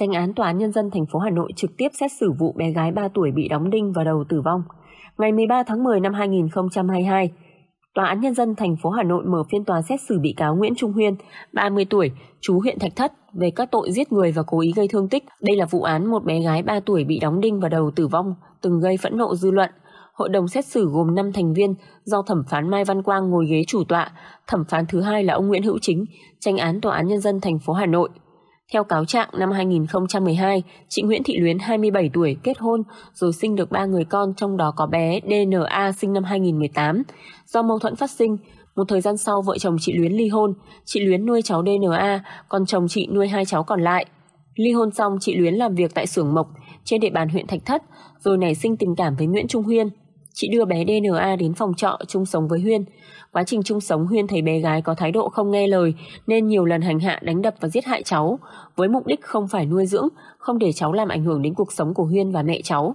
Tranh án Tòa án Nhân dân thành phố Hà Nội trực tiếp xét xử vụ bé gái 3 tuổi bị đóng đinh vào đầu tử vong. Ngày 13 tháng 10 năm 2022, Tòa án Nhân dân thành phố Hà Nội mở phiên tòa xét xử bị cáo Nguyễn Trung Huyên, 30 tuổi, chú huyện Thạch Thất, về các tội giết người và cố ý gây thương tích. Đây là vụ án một bé gái 3 tuổi bị đóng đinh vào đầu tử vong, từng gây phẫn nộ dư luận. Hội đồng xét xử gồm 5 thành viên do thẩm phán Mai Văn Quang ngồi ghế chủ tọa, thẩm phán thứ hai là ông Nguyễn Hữu Chính, tranh án Tòa án Nhân dân thành phố Hà Nội. Theo cáo trạng, năm 2012, chị Nguyễn Thị Luyến 27 tuổi kết hôn rồi sinh được 3 người con trong đó có bé DNA sinh năm 2018. Do mâu thuẫn phát sinh, một thời gian sau vợ chồng chị Luyến ly hôn, chị Luyến nuôi cháu DNA, còn chồng chị nuôi hai cháu còn lại. Ly hôn xong, chị Luyến làm việc tại xưởng mộc trên địa bàn huyện Thạch Thất, rồi nảy sinh tình cảm với Nguyễn Trung Huyên, Chị đưa bé DNA đến phòng trọ chung sống với Huyên. Quá trình chung sống Huyên thấy bé gái có thái độ không nghe lời nên nhiều lần hành hạ đánh đập và giết hại cháu với mục đích không phải nuôi dưỡng, không để cháu làm ảnh hưởng đến cuộc sống của Huyên và mẹ cháu.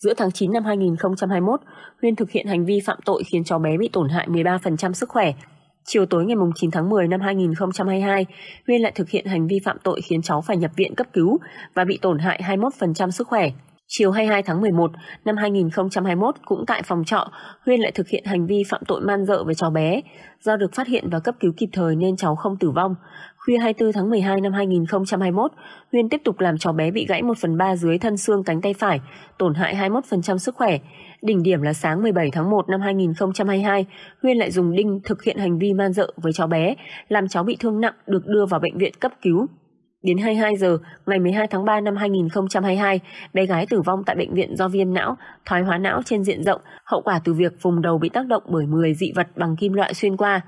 Giữa tháng 9 năm 2021, Huyên thực hiện hành vi phạm tội khiến cháu bé bị tổn hại 13% sức khỏe. Chiều tối ngày 9 tháng 10 năm 2022, Huyên lại thực hiện hành vi phạm tội khiến cháu phải nhập viện cấp cứu và bị tổn hại 21% sức khỏe. Chiều 22 tháng 11 năm 2021 cũng tại phòng trọ, Huyên lại thực hiện hành vi phạm tội man dợ với cháu bé. Do được phát hiện và cấp cứu kịp thời nên cháu không tử vong. Khuya 24 tháng 12 năm 2021, Huyên tiếp tục làm cháu bé bị gãy 1 phần 3 dưới thân xương cánh tay phải, tổn hại 21% sức khỏe. Đỉnh điểm là sáng 17 tháng 1 năm 2022, Huyên lại dùng đinh thực hiện hành vi man dợ với cháu bé, làm cháu bị thương nặng được đưa vào bệnh viện cấp cứu. Đến 22 giờ ngày 12 tháng 3 năm 2022, bé gái tử vong tại bệnh viện do viêm não, thoái hóa não trên diện rộng, hậu quả từ việc vùng đầu bị tác động bởi 10 dị vật bằng kim loại xuyên qua.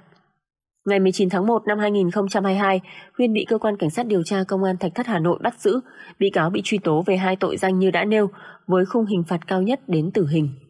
Ngày 19 tháng 1 năm 2022, Huyên bị cơ quan cảnh sát điều tra công an Thạch Thất Hà Nội bắt giữ. Bị cáo bị truy tố về hai tội danh như đã nêu, với khung hình phạt cao nhất đến tử hình.